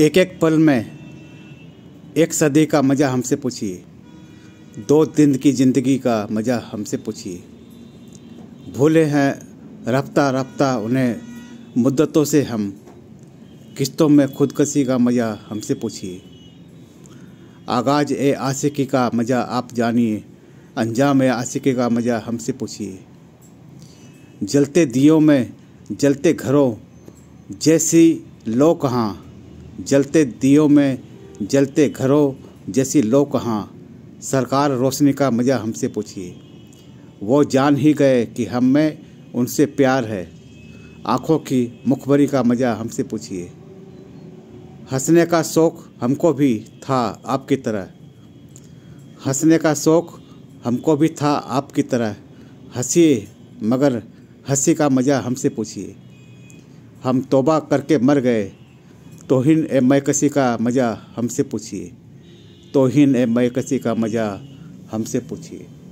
एक एक पल में एक सदी का मज़ा हमसे पूछिए दो दिन की ज़िंदगी का मज़ा हमसे पूछिए भूले हैं रफ्ता रफ्ता उन्हें मुद्दतों से हम किस्तों में खुदकशी का मज़ा हमसे पूछिए आगाज ए आशिकी का मज़ा आप जानिए अंजाम ए आशिकी का मज़ा हमसे पूछिए जलते दियों में जलते घरों जैसी लो कहाँ जलते दियों में जलते घरों जैसी लो कहाँ सरकार रोशनी का मज़ा हमसे पूछिए वो जान ही गए कि हम में उनसे प्यार है आँखों की मुखबरी का मज़ा हमसे पूछिए हंसने का शौक़ हमको भी था आपकी तरह हंसने का शौक़ हमको भी था आपकी तरह हंसी मगर हंसी का मज़ा हमसे पूछिए हम तोबा करके मर गए तोहिन ए मैकसी का मज़ा हमसे पूछिए तोहिन ए मैकसी का मज़ा हमसे पूछिए